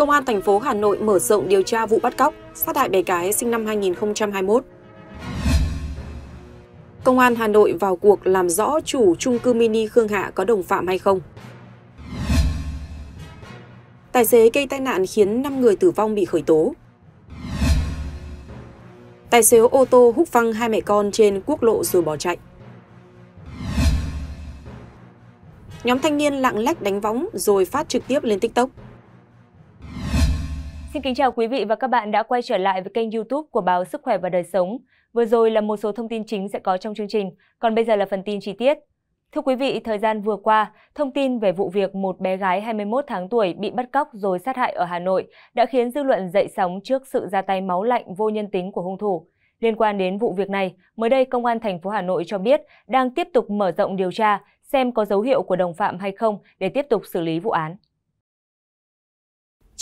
Công an thành phố Hà Nội mở rộng điều tra vụ bắt cóc, sát hại bé gái sinh năm 2021. Công an Hà Nội vào cuộc làm rõ chủ trung cư mini Khương Hạ có đồng phạm hay không. Tài xế gây tai nạn khiến 5 người tử vong bị khởi tố. Tài xế ô tô hút văng hai mẹ con trên quốc lộ rồi bỏ chạy. Nhóm thanh niên lạng lách đánh võng rồi phát trực tiếp lên TikTok. Xin kính chào quý vị và các bạn đã quay trở lại với kênh youtube của báo Sức khỏe và đời sống. Vừa rồi là một số thông tin chính sẽ có trong chương trình, còn bây giờ là phần tin chi tiết. Thưa quý vị, thời gian vừa qua, thông tin về vụ việc một bé gái 21 tháng tuổi bị bắt cóc rồi sát hại ở Hà Nội đã khiến dư luận dậy sóng trước sự ra tay máu lạnh vô nhân tính của hung thủ. Liên quan đến vụ việc này, mới đây Công an thành phố Hà Nội cho biết đang tiếp tục mở rộng điều tra xem có dấu hiệu của đồng phạm hay không để tiếp tục xử lý vụ án.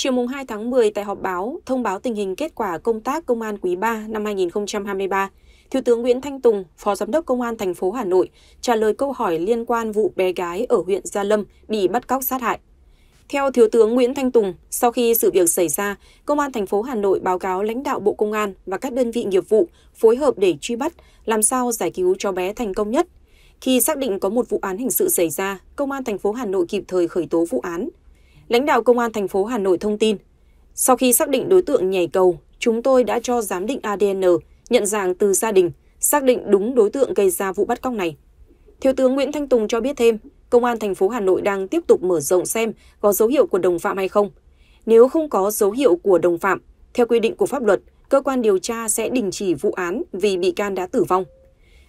Chiều mùng 2 tháng 10 tại họp báo thông báo tình hình kết quả công tác công an quý 3 năm 2023, Thiếu tướng Nguyễn Thanh Tùng, Phó Giám đốc Công an thành phố Hà Nội trả lời câu hỏi liên quan vụ bé gái ở huyện Gia Lâm bị bắt cóc sát hại. Theo Thiếu tướng Nguyễn Thanh Tùng, sau khi sự việc xảy ra, Công an thành phố Hà Nội báo cáo lãnh đạo Bộ Công an và các đơn vị nghiệp vụ phối hợp để truy bắt, làm sao giải cứu cho bé thành công nhất. Khi xác định có một vụ án hình sự xảy ra, Công an thành phố Hà Nội kịp thời khởi tố vụ án, Lãnh đạo công an thành phố Hà Nội thông tin, sau khi xác định đối tượng nhảy cầu, chúng tôi đã cho giám định ADN, nhận dạng từ gia đình, xác định đúng đối tượng gây ra vụ bắt cóc này. Thiếu tướng Nguyễn Thanh Tùng cho biết thêm, công an thành phố Hà Nội đang tiếp tục mở rộng xem có dấu hiệu của đồng phạm hay không. Nếu không có dấu hiệu của đồng phạm, theo quy định của pháp luật, cơ quan điều tra sẽ đình chỉ vụ án vì bị can đã tử vong.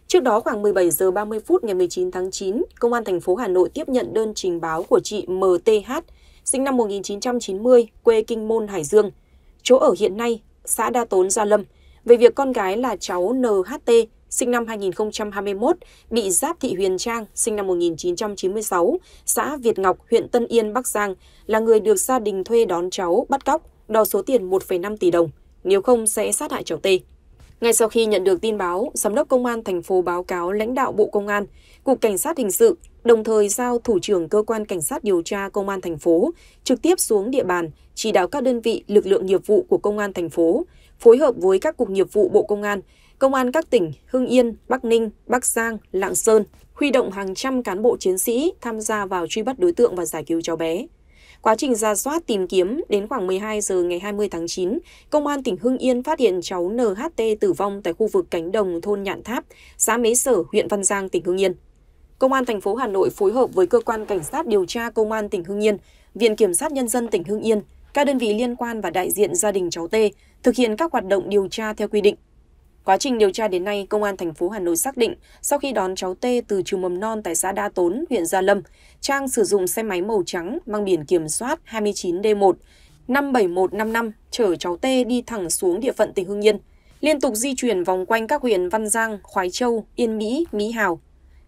Trước đó khoảng 17 giờ 30 phút ngày 19 tháng 9, công an thành phố Hà Nội tiếp nhận đơn trình báo của chị MTH sinh năm 1990, quê Kinh Môn, Hải Dương, chỗ ở hiện nay, xã Đa Tốn, Gia Lâm, về việc con gái là cháu NHT, sinh năm 2021, bị Giáp Thị Huyền Trang, sinh năm 1996, xã Việt Ngọc, huyện Tân Yên, Bắc Giang, là người được gia đình thuê đón cháu, bắt cóc, đòi số tiền 1,5 tỷ đồng, nếu không sẽ sát hại cháu T. Ngay sau khi nhận được tin báo, Giám đốc Công an thành phố báo cáo lãnh đạo Bộ Công an, Cục Cảnh sát Hình sự đồng thời giao thủ trưởng cơ quan cảnh sát điều tra công an thành phố trực tiếp xuống địa bàn chỉ đạo các đơn vị lực lượng nghiệp vụ của công an thành phố phối hợp với các cục nghiệp vụ bộ công an công an các tỉnh hưng yên bắc ninh bắc giang lạng sơn huy động hàng trăm cán bộ chiến sĩ tham gia vào truy bắt đối tượng và giải cứu cháu bé Quá trình ra soát tìm kiếm, đến khoảng 12 giờ ngày 20 tháng 9, Công an tỉnh Hưng Yên phát hiện cháu NHT tử vong tại khu vực cánh đồng thôn Nhạn Tháp, xã Mế Sở, huyện Văn Giang, tỉnh Hưng Yên. Công an thành phố Hà Nội phối hợp với cơ quan cảnh sát điều tra công an tỉnh Hưng Yên, Viện kiểm sát nhân dân tỉnh Hưng Yên, các đơn vị liên quan và đại diện gia đình cháu T thực hiện các hoạt động điều tra theo quy định. Quá trình điều tra đến nay, công an thành phố Hà Nội xác định sau khi đón cháu T từ trường mầm non tại xã Đa Tốn, huyện Gia Lâm, Trang sử dụng xe máy màu trắng mang biển kiểm soát 29D1 57155 chở cháu T đi thẳng xuống địa phận tỉnh Hưng Yên, liên tục di chuyển vòng quanh các huyện Văn Giang, Khoái Châu, Yên Mỹ, Mỹ Hào,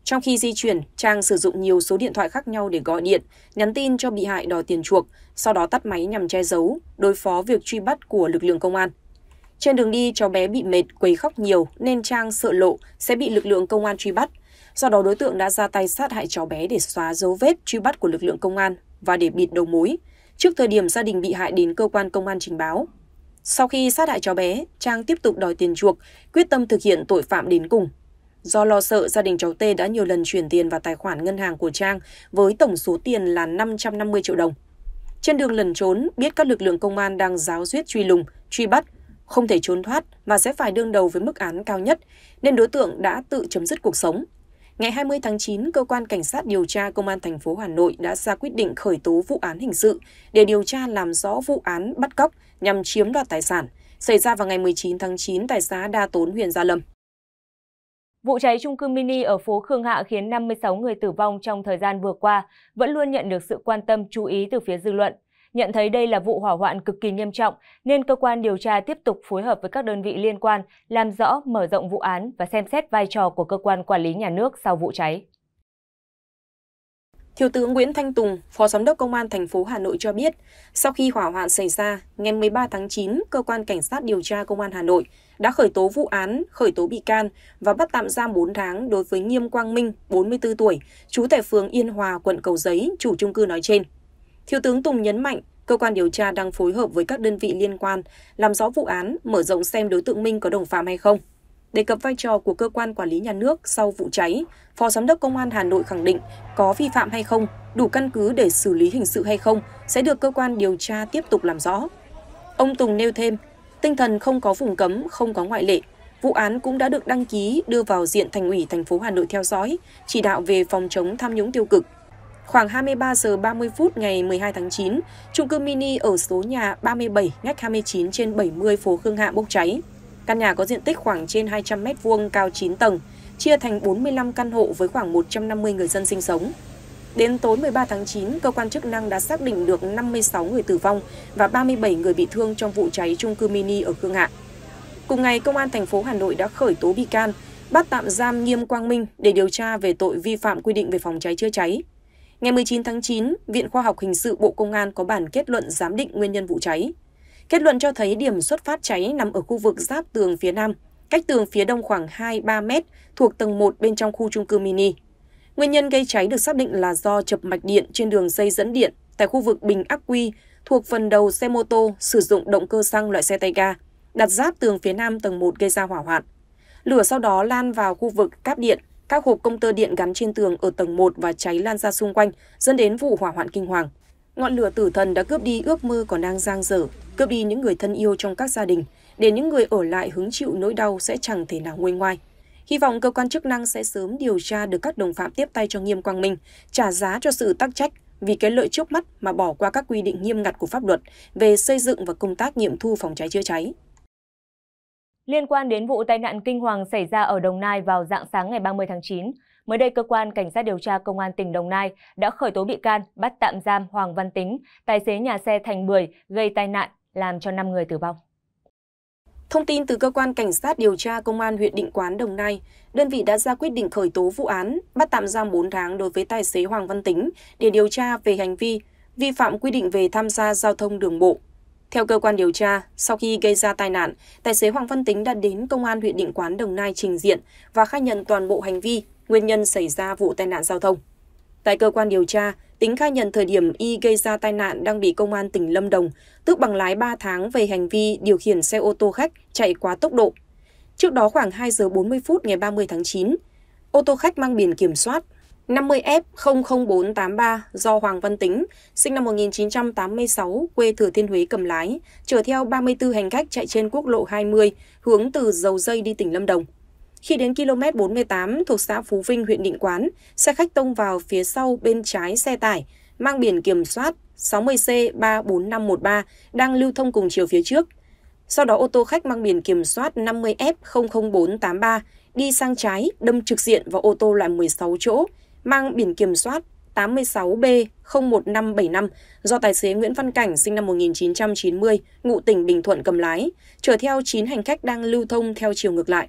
trong khi di chuyển, Trang sử dụng nhiều số điện thoại khác nhau để gọi điện, nhắn tin cho bị hại đòi tiền chuộc, sau đó tắt máy nhằm che giấu, đối phó việc truy bắt của lực lượng công an. Trên đường đi, cháu bé bị mệt, quấy khóc nhiều nên Trang sợ lộ sẽ bị lực lượng công an truy bắt. Do đó đối tượng đã ra tay sát hại cháu bé để xóa dấu vết truy bắt của lực lượng công an và để bịt đầu mối. Trước thời điểm gia đình bị hại đến cơ quan công an trình báo, sau khi sát hại cháu bé, Trang tiếp tục đòi tiền chuộc, quyết tâm thực hiện tội phạm đến cùng. Do lo sợ, gia đình cháu T đã nhiều lần chuyển tiền vào tài khoản ngân hàng của Trang với tổng số tiền là 550 triệu đồng. Trên đường lẩn trốn, biết các lực lượng công an đang giáo duyết truy lùng, truy bắt, không thể trốn thoát mà sẽ phải đương đầu với mức án cao nhất, nên đối tượng đã tự chấm dứt cuộc sống. Ngày 20 tháng 9, cơ quan cảnh sát điều tra công an thành phố Hà Nội đã ra quyết định khởi tố vụ án hình sự để điều tra làm rõ vụ án bắt cóc nhằm chiếm đoạt tài sản xảy ra vào ngày 19 tháng 9 tại xã Đa Tốn, huyện Gia Lâm. Vụ cháy trung cư mini ở phố Khương Hạ khiến 56 người tử vong trong thời gian vừa qua vẫn luôn nhận được sự quan tâm chú ý từ phía dư luận. Nhận thấy đây là vụ hỏa hoạn cực kỳ nghiêm trọng nên cơ quan điều tra tiếp tục phối hợp với các đơn vị liên quan làm rõ, mở rộng vụ án và xem xét vai trò của cơ quan quản lý nhà nước sau vụ cháy. Thiếu tướng Nguyễn Thanh Tùng, Phó Giám đốc Công an thành phố Hà Nội cho biết, sau khi hỏa hoạn xảy ra, ngày 13 tháng 9, cơ quan cảnh sát điều tra Công an Hà Nội đã khởi tố vụ án, khởi tố bị can và bắt tạm giam 4 tháng đối với Nghiêm Quang Minh, 44 tuổi, trú tại phường Yên Hòa, quận Cầu Giấy, chủ chung cư nói trên. Thiếu tướng Tùng nhấn mạnh, cơ quan điều tra đang phối hợp với các đơn vị liên quan làm rõ vụ án, mở rộng xem đối tượng Minh có đồng phạm hay không. Đề cập vai trò của cơ quan quản lý nhà nước sau vụ cháy, Phó Giám đốc Công an Hà Nội khẳng định có vi phạm hay không, đủ căn cứ để xử lý hình sự hay không sẽ được cơ quan điều tra tiếp tục làm rõ. Ông Tùng nêu thêm, tinh thần không có vùng cấm, không có ngoại lệ. Vụ án cũng đã được đăng ký đưa vào diện Thành ủy thành phố Hà Nội theo dõi, chỉ đạo về phòng chống tham nhũng tiêu cực. Khoảng 23 giờ 30 phút ngày 12 tháng 9, trung cư mini ở số nhà 37 ngách 29 trên 70 phố Khương Hạ bốc cháy. Căn nhà có diện tích khoảng trên 200 m2, cao 9 tầng, chia thành 45 căn hộ với khoảng 150 người dân sinh sống. Đến tối 13 tháng 9, cơ quan chức năng đã xác định được 56 người tử vong và 37 người bị thương trong vụ cháy chung cư mini ở Khương Hạ. Cùng ngày, Công an thành phố Hà Nội đã khởi tố bị can, bắt tạm giam Nghiêm Quang Minh để điều tra về tội vi phạm quy định về phòng cháy chữa cháy. Ngày 19 tháng 9, Viện Khoa học Hình sự Bộ Công an có bản kết luận giám định nguyên nhân vụ cháy. Kết luận cho thấy điểm xuất phát cháy nằm ở khu vực giáp tường phía nam, cách tường phía đông khoảng 2-3 mét, thuộc tầng 1 bên trong khu trung cư mini. Nguyên nhân gây cháy được xác định là do chập mạch điện trên đường dây dẫn điện tại khu vực bình ắc quy thuộc phần đầu xe mô tô sử dụng động cơ xăng loại xe tay ga, đặt giáp tường phía nam tầng 1 gây ra hỏa hoạn. Lửa sau đó lan vào khu vực cáp điện, các hộp công tơ điện gắn trên tường ở tầng 1 và cháy lan ra xung quanh, dẫn đến vụ hỏa hoạn kinh hoàng. Ngọn lửa tử thần đã cướp đi ước mơ còn đang giang dở, cướp đi những người thân yêu trong các gia đình, để những người ở lại hứng chịu nỗi đau sẽ chẳng thể nào nguôi ngoai. Hy vọng cơ quan chức năng sẽ sớm điều tra được các đồng phạm tiếp tay cho Nghiêm Quang Minh, trả giá cho sự tắc trách vì cái lợi trước mắt mà bỏ qua các quy định nghiêm ngặt của pháp luật về xây dựng và công tác nghiệm thu phòng cháy chữa cháy. Liên quan đến vụ tai nạn kinh hoàng xảy ra ở Đồng Nai vào dạng sáng ngày 30 tháng 9, Mới đây, cơ quan cảnh sát điều tra công an tỉnh Đồng Nai đã khởi tố bị can, bắt tạm giam Hoàng Văn Tính, tài xế nhà xe Thành Bưởi gây tai nạn làm cho 5 người tử vong. Thông tin từ cơ quan cảnh sát điều tra công an huyện Định Quán Đồng Nai, đơn vị đã ra quyết định khởi tố vụ án, bắt tạm giam 4 tháng đối với tài xế Hoàng Văn Tính để điều tra về hành vi vi phạm quy định về tham gia giao thông đường bộ. Theo cơ quan điều tra, sau khi gây ra tai nạn, tài xế Hoàng Văn Tính đã đến công an huyện Định Quán Đồng Nai trình diện và khai nhận toàn bộ hành vi nguyên nhân xảy ra vụ tai nạn giao thông. Tại cơ quan điều tra, Tính khai nhận thời điểm y gây ra tai nạn đang bị công an tỉnh Lâm Đồng tước bằng lái 3 tháng về hành vi điều khiển xe ô tô khách chạy quá tốc độ. Trước đó khoảng 2 giờ 40 phút ngày 30 tháng 9, ô tô khách mang biển kiểm soát 50F00483 do Hoàng Văn Tính, sinh năm 1986, quê Thừa Thiên Huế cầm lái, chở theo 34 hành khách chạy trên quốc lộ 20 hướng từ Dầu Dây đi tỉnh Lâm Đồng. Khi đến km 48 thuộc xã Phú Vinh, huyện Định Quán, xe khách tông vào phía sau bên trái xe tải mang biển kiểm soát 60C34513 đang lưu thông cùng chiều phía trước. Sau đó ô tô khách mang biển kiểm soát 50F00483 đi sang trái đâm trực diện vào ô tô loại 16 chỗ mang biển kiểm soát 86B01575 do tài xế Nguyễn Văn Cảnh sinh năm 1990, ngụ tỉnh Bình Thuận cầm lái, chở theo 9 hành khách đang lưu thông theo chiều ngược lại.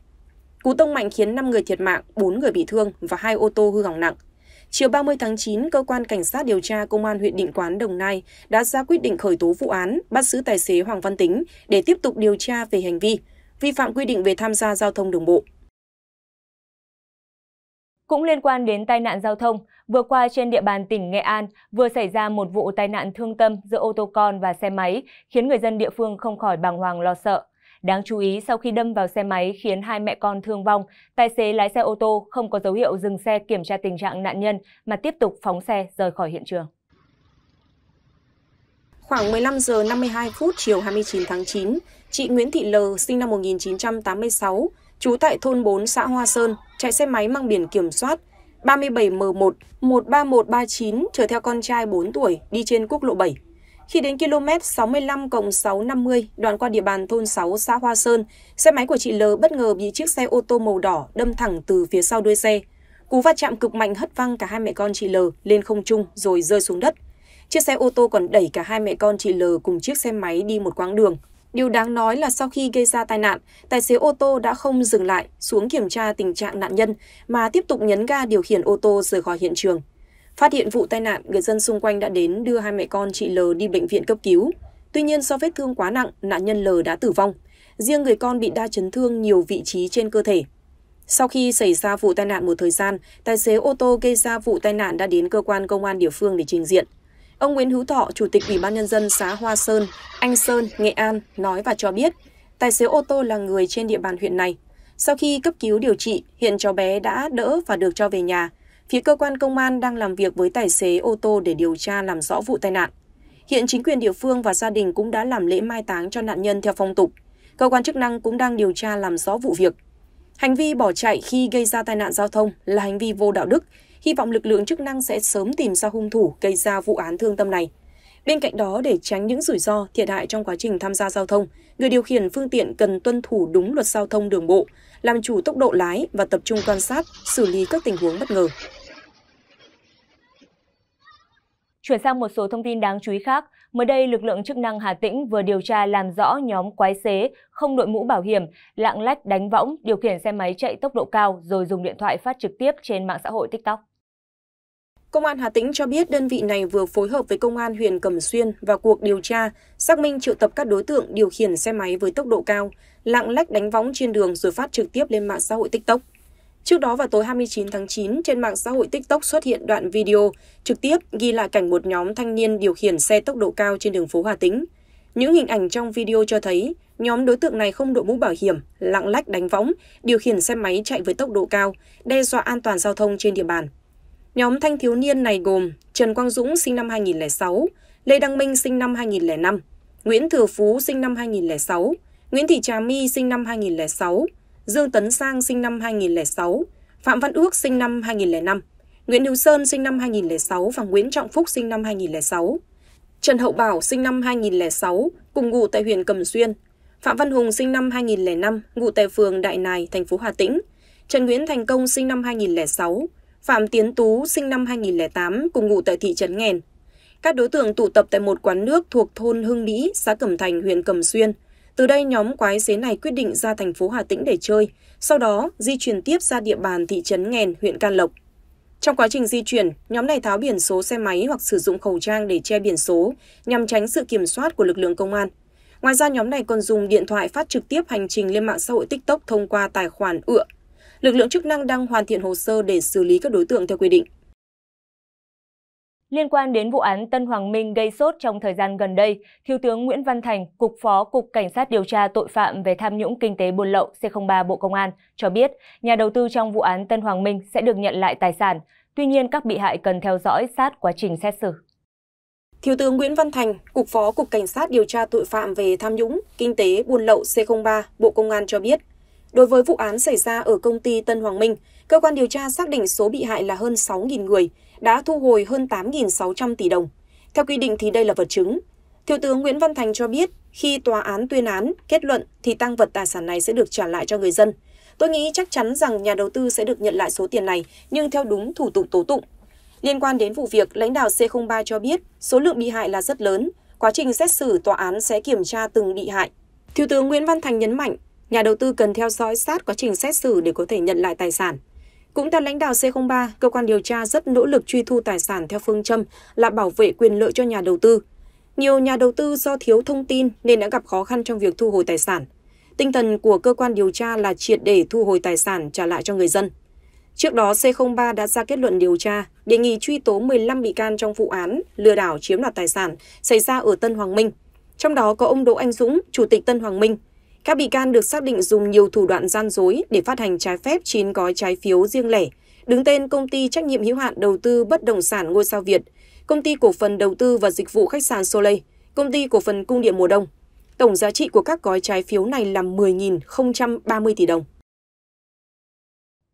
Cú tông mạnh khiến 5 người thiệt mạng, 4 người bị thương và hai ô tô hư hỏng nặng. Chiều 30 tháng 9, cơ quan cảnh sát điều tra công an huyện Định Quán Đồng Nai đã ra quyết định khởi tố vụ án, bắt giữ tài xế Hoàng Văn Tính để tiếp tục điều tra về hành vi vi phạm quy định về tham gia giao thông đường bộ. Cũng liên quan đến tai nạn giao thông, vừa qua trên địa bàn tỉnh Nghệ An vừa xảy ra một vụ tai nạn thương tâm giữa ô tô con và xe máy, khiến người dân địa phương không khỏi bàng hoàng lo sợ. Đáng chú ý, sau khi đâm vào xe máy khiến hai mẹ con thương vong, tài xế lái xe ô tô không có dấu hiệu dừng xe kiểm tra tình trạng nạn nhân mà tiếp tục phóng xe rời khỏi hiện trường. Khoảng 15 giờ 52 phút chiều 29 tháng 9, chị Nguyễn Thị L, sinh năm 1986, trú tại thôn 4 xã Hoa Sơn, chạy xe máy mang biển kiểm soát 37M1 13139 chở theo con trai 4 tuổi đi trên quốc lộ 7. Khi đến km 65 650, đoạn qua địa bàn thôn 6 xã Hoa Sơn, xe máy của chị L bất ngờ bị chiếc xe ô tô màu đỏ đâm thẳng từ phía sau đuôi xe. Cú va chạm cực mạnh hất văng cả hai mẹ con chị L lên không trung rồi rơi xuống đất. Chiếc xe ô tô còn đẩy cả hai mẹ con chị L cùng chiếc xe máy đi một quãng đường. Điều đáng nói là sau khi gây ra tai nạn, tài xế ô tô đã không dừng lại xuống kiểm tra tình trạng nạn nhân mà tiếp tục nhấn ga điều khiển ô tô rời khỏi hiện trường. Phát hiện vụ tai nạn, người dân xung quanh đã đến đưa hai mẹ con chị L đi bệnh viện cấp cứu. Tuy nhiên do vết thương quá nặng, nạn nhân L đã tử vong. Riêng người con bị đa chấn thương nhiều vị trí trên cơ thể. Sau khi xảy ra vụ tai nạn một thời gian, tài xế ô tô gây ra vụ tai nạn đã đến cơ quan công an địa phương để trình diện. Ông Nguyễn Hữu Thọ, Chủ tịch Ủy ban Nhân dân xã Hoa Sơn, Anh Sơn, Nghệ An nói và cho biết, tài xế ô tô là người trên địa bàn huyện này. Sau khi cấp cứu điều trị, hiện cháu bé đã đỡ và được cho về nhà. Phía cơ quan công an đang làm việc với tài xế ô tô để điều tra làm rõ vụ tai nạn. Hiện chính quyền địa phương và gia đình cũng đã làm lễ mai táng cho nạn nhân theo phong tục. Cơ quan chức năng cũng đang điều tra làm rõ vụ việc. Hành vi bỏ chạy khi gây ra tai nạn giao thông là hành vi vô đạo đức, hy vọng lực lượng chức năng sẽ sớm tìm ra hung thủ gây ra vụ án thương tâm này. Bên cạnh đó, để tránh những rủi ro, thiệt hại trong quá trình tham gia giao thông, người điều khiển phương tiện cần tuân thủ đúng luật giao thông đường bộ, làm chủ tốc độ lái và tập trung quan sát, xử lý các tình huống bất ngờ. Chuyển sang một số thông tin đáng chú ý khác, mới đây lực lượng chức năng Hà Tĩnh vừa điều tra làm rõ nhóm quái xế không đội mũ bảo hiểm, lạng lách đánh võng, điều khiển xe máy chạy tốc độ cao rồi dùng điện thoại phát trực tiếp trên mạng xã hội TikTok. Công an Hà Tĩnh cho biết đơn vị này vừa phối hợp với Công an huyện Cẩm Xuyên vào cuộc điều tra, xác minh triệu tập các đối tượng điều khiển xe máy với tốc độ cao, lạng lách đánh võng trên đường rồi phát trực tiếp lên mạng xã hội TikTok. Trước đó vào tối 29 tháng 9, trên mạng xã hội TikTok xuất hiện đoạn video trực tiếp ghi lại cảnh một nhóm thanh niên điều khiển xe tốc độ cao trên đường phố Hà Tĩnh. Những hình ảnh trong video cho thấy nhóm đối tượng này không đội mũ bảo hiểm, lạng lách đánh võng, điều khiển xe máy chạy với tốc độ cao, đe dọa an toàn giao thông trên địa bàn. Nhóm thanh thiếu niên này gồm Trần Quang Dũng sinh năm 2006, Lê Đăng Minh sinh năm 2005, Nguyễn Thừa Phú sinh năm 2006, Nguyễn Thị Trà My sinh năm 2006, Dương Tấn Sang sinh năm 2006, Phạm Văn Ước sinh năm 2005, Nguyễn Hữu Sơn sinh năm 2006 và Nguyễn Trọng Phúc sinh năm 2006. Trần Hậu Bảo sinh năm 2006, cùng ngụ tại huyện Cẩm Xuyên. Phạm Văn Hùng sinh năm 2005, ngụ tại phường Đại Nài, thành phố Hà Tĩnh. Trần Nguyễn Thành Công sinh năm 2006, Phạm Tiến Tú sinh năm 2008, cùng ngụ tại thị trấn Nghèn. Các đối tượng tụ tập tại một quán nước thuộc thôn Hưng Mỹ, xã Cẩm Thành, huyện Cẩm Xuyên, từ đây nhóm quái xế này quyết định ra thành phố Hà Tĩnh để chơi, sau đó di chuyển tiếp ra địa bàn thị trấn Nghèn, huyện Can Lộc. Trong quá trình di chuyển, nhóm này tháo biển số xe máy hoặc sử dụng khẩu trang để che biển số nhằm tránh sự kiểm soát của lực lượng công an. Ngoài ra nhóm này còn dùng điện thoại phát trực tiếp hành trình lên mạng xã hội TikTok thông qua tài khoản ựa. Lực lượng chức năng đang hoàn thiện hồ sơ để xử lý các đối tượng theo quy định. Liên quan đến vụ án Tân Hoàng Minh gây sốt trong thời gian gần đây, Thiếu tướng Nguyễn Văn Thành, Cục Phó Cục Cảnh sát điều tra tội phạm về tham nhũng kinh tế buôn lậu C03 Bộ Công an cho biết, nhà đầu tư trong vụ án Tân Hoàng Minh sẽ được nhận lại tài sản. Tuy nhiên, các bị hại cần theo dõi sát quá trình xét xử. Thiếu tướng Nguyễn Văn Thành, Cục Phó Cục Cảnh sát điều tra tội phạm về tham nhũng, kinh tế, buôn lậu C03, Bộ Công an cho biết, đối với vụ án xảy ra ở công ty Tân Hoàng Minh, cơ quan điều tra xác định số bị hại là hơn 6.000 người, đã thu hồi hơn 8.600 tỷ đồng. Theo quy định thì đây là vật chứng. Thiếu tướng Nguyễn Văn Thành cho biết, khi tòa án tuyên án, kết luận thì tăng vật tài sản này sẽ được trả lại cho người dân. Tôi nghĩ chắc chắn rằng nhà đầu tư sẽ được nhận lại số tiền này, nhưng theo đúng thủ tục tố tụng. Liên quan đến vụ việc, lãnh đạo C03 cho biết số lượng bị hại là rất lớn, quá trình xét xử tòa án sẽ kiểm tra từng bị hại. Thiếu tướng Nguyễn Văn Thành nhấn mạnh, nhà đầu tư cần theo dõi sát quá trình xét xử để có thể nhận lại tài sản. Cũng theo lãnh đạo C03, cơ quan điều tra rất nỗ lực truy thu tài sản theo phương châm là bảo vệ quyền lợi cho nhà đầu tư. Nhiều nhà đầu tư do thiếu thông tin nên đã gặp khó khăn trong việc thu hồi tài sản. Tinh thần của cơ quan điều tra là triệt để thu hồi tài sản trả lại cho người dân. Trước đó, C03 đã ra kết luận điều tra, đề nghị truy tố 15 bị can trong vụ án lừa đảo chiếm đoạt tài sản xảy ra ở Tân Hoàng Minh. Trong đó có ông Đỗ Anh Dũng, Chủ tịch Tân Hoàng Minh, các bị can được xác định dùng nhiều thủ đoạn gian dối để phát hành trái phép chín gói trái phiếu riêng lẻ, đứng tên công ty trách nhiệm hữu hạn đầu tư bất động sản Ngôi sao Việt, công ty cổ phần đầu tư và dịch vụ khách sạn Soleil, công ty cổ phần cung điện mùa đông. Tổng giá trị của các gói trái phiếu này là 10.030 tỷ đồng.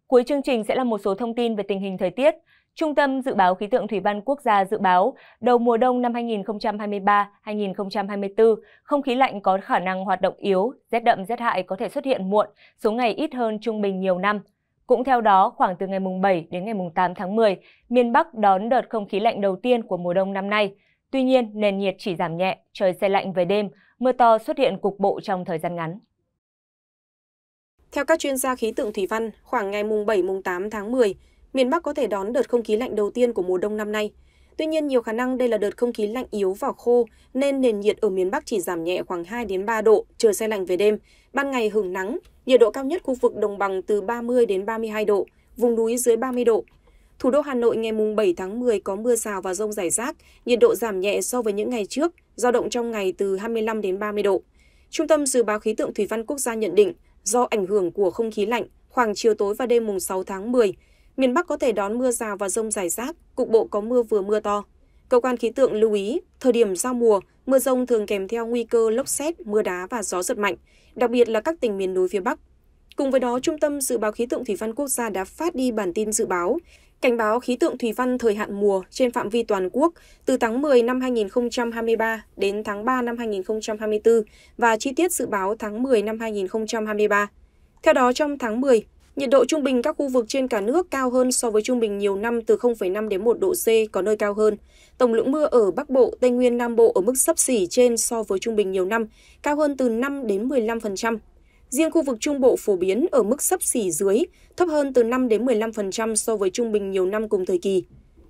Cuối chương trình sẽ là một số thông tin về tình hình thời tiết. Trung tâm Dự báo Khí tượng Thủy văn Quốc gia dự báo, đầu mùa đông năm 2023-2024, không khí lạnh có khả năng hoạt động yếu, rét đậm rét hại có thể xuất hiện muộn, số ngày ít hơn trung bình nhiều năm. Cũng theo đó, khoảng từ ngày 7 đến ngày 8 tháng 10, miền Bắc đón đợt không khí lạnh đầu tiên của mùa đông năm nay. Tuy nhiên, nền nhiệt chỉ giảm nhẹ, trời xe lạnh về đêm, mưa to xuất hiện cục bộ trong thời gian ngắn. Theo các chuyên gia khí tượng thủy văn, khoảng ngày mùng 7 mùng 8 tháng 10, miền Bắc có thể đón đợt không khí lạnh đầu tiên của mùa đông năm nay. Tuy nhiên nhiều khả năng đây là đợt không khí lạnh yếu và khô nên nền nhiệt ở miền Bắc chỉ giảm nhẹ khoảng 2 đến 3 độ, trời xe lạnh về đêm, ban ngày hưởng nắng, nhiệt độ cao nhất khu vực đồng bằng từ 30 đến 32 độ, vùng núi dưới 30 độ. Thủ đô Hà Nội ngày mùng 7 tháng 10 có mưa rào và rông rải rác, nhiệt độ giảm nhẹ so với những ngày trước, dao động trong ngày từ 25 đến 30 độ. Trung tâm dự báo khí tượng thủy văn quốc gia nhận định, do ảnh hưởng của không khí lạnh, khoảng chiều tối và đêm mùng 6 tháng 10, miền Bắc có thể đón mưa rào và rông rải rác, cục bộ có mưa vừa mưa to. Cơ quan khí tượng lưu ý, thời điểm giao mùa, mưa rông thường kèm theo nguy cơ lốc xét, mưa đá và gió giật mạnh, đặc biệt là các tỉnh miền núi phía Bắc. Cùng với đó, Trung tâm Dự báo Khí tượng Thủy văn Quốc gia đã phát đi bản tin dự báo Cảnh báo khí tượng thủy văn thời hạn mùa trên phạm vi toàn quốc từ tháng 10 năm 2023 đến tháng 3 năm 2024 và chi tiết dự báo tháng 10 năm 2023. Theo đó, trong tháng 10, nhiệt độ trung bình các khu vực trên cả nước cao hơn so với trung bình nhiều năm từ 0,5 đến 1 độ C, có nơi cao hơn. Tổng lượng mưa ở Bắc Bộ, Tây Nguyên, Nam Bộ ở mức sấp xỉ trên so với trung bình nhiều năm, cao hơn từ 5 đến 15% Riêng khu vực Trung Bộ phổ biến ở mức sấp xỉ dưới, thấp hơn từ 5 đến 15% so với trung bình nhiều năm cùng thời kỳ.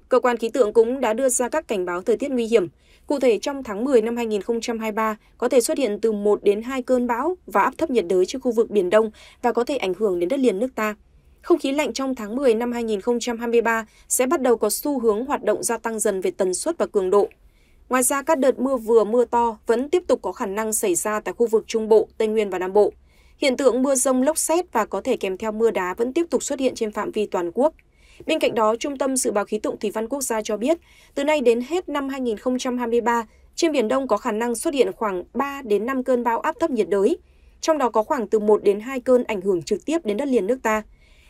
Cơ quan khí tượng cũng đã đưa ra các cảnh báo thời tiết nguy hiểm. Cụ thể trong tháng 10 năm 2023 có thể xuất hiện từ 1 đến 2 cơn bão và áp thấp nhiệt đới trên khu vực Biển Đông và có thể ảnh hưởng đến đất liền nước ta. Không khí lạnh trong tháng 10 năm 2023 sẽ bắt đầu có xu hướng hoạt động gia tăng dần về tần suất và cường độ. Ngoài ra, các đợt mưa vừa mưa to vẫn tiếp tục có khả năng xảy ra tại khu vực Trung Bộ, Tây Nguyên và Nam Bộ. Hiện tượng mưa rông lốc xét và có thể kèm theo mưa đá vẫn tiếp tục xuất hiện trên phạm vi toàn quốc. Bên cạnh đó, Trung tâm Dự báo Khí tượng Thủy văn Quốc gia cho biết, từ nay đến hết năm 2023, trên Biển Đông có khả năng xuất hiện khoảng 3 đến 5 cơn bão áp thấp nhiệt đới, trong đó có khoảng từ 1 đến 2 cơn ảnh hưởng trực tiếp đến đất liền nước ta.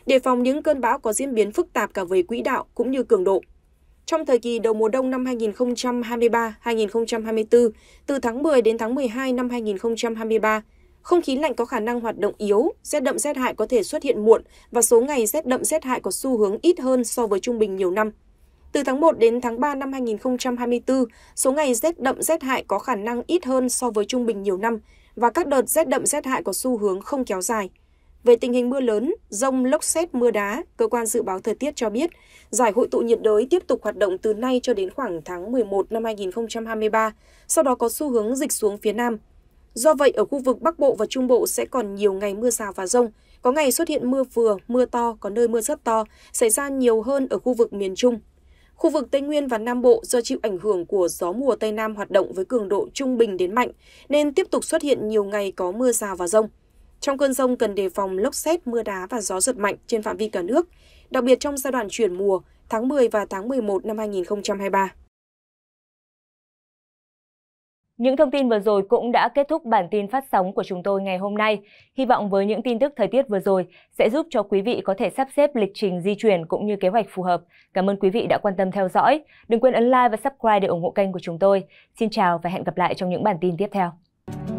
Đề phòng những cơn bão có diễn biến phức tạp cả về quỹ đạo cũng như cường độ. Trong thời kỳ đầu mùa đông năm 2023-2024, từ tháng 10 đến tháng 12 năm 2023, không khí lạnh có khả năng hoạt động yếu, rét đậm rét hại có thể xuất hiện muộn và số ngày rét đậm rét hại có xu hướng ít hơn so với trung bình nhiều năm. Từ tháng 1 đến tháng 3 năm 2024, số ngày rét đậm rét hại có khả năng ít hơn so với trung bình nhiều năm và các đợt rét đậm rét hại có xu hướng không kéo dài. Về tình hình mưa lớn, rông, lốc xét, mưa đá, cơ quan dự báo thời tiết cho biết, giải hội tụ nhiệt đới tiếp tục hoạt động từ nay cho đến khoảng tháng 11 năm 2023, sau đó có xu hướng dịch xuống phía Nam, Do vậy, ở khu vực Bắc Bộ và Trung Bộ sẽ còn nhiều ngày mưa rào và rông. Có ngày xuất hiện mưa vừa, mưa to, có nơi mưa rất to, xảy ra nhiều hơn ở khu vực miền Trung. Khu vực Tây Nguyên và Nam Bộ do chịu ảnh hưởng của gió mùa Tây Nam hoạt động với cường độ trung bình đến mạnh, nên tiếp tục xuất hiện nhiều ngày có mưa rào và rông. Trong cơn rông cần đề phòng lốc xét, mưa đá và gió giật mạnh trên phạm vi cả nước, đặc biệt trong giai đoạn chuyển mùa, tháng 10 và tháng 11 năm 2023. Những thông tin vừa rồi cũng đã kết thúc bản tin phát sóng của chúng tôi ngày hôm nay. Hy vọng với những tin tức thời tiết vừa rồi sẽ giúp cho quý vị có thể sắp xếp lịch trình di chuyển cũng như kế hoạch phù hợp. Cảm ơn quý vị đã quan tâm theo dõi. Đừng quên ấn like và subscribe để ủng hộ kênh của chúng tôi. Xin chào và hẹn gặp lại trong những bản tin tiếp theo.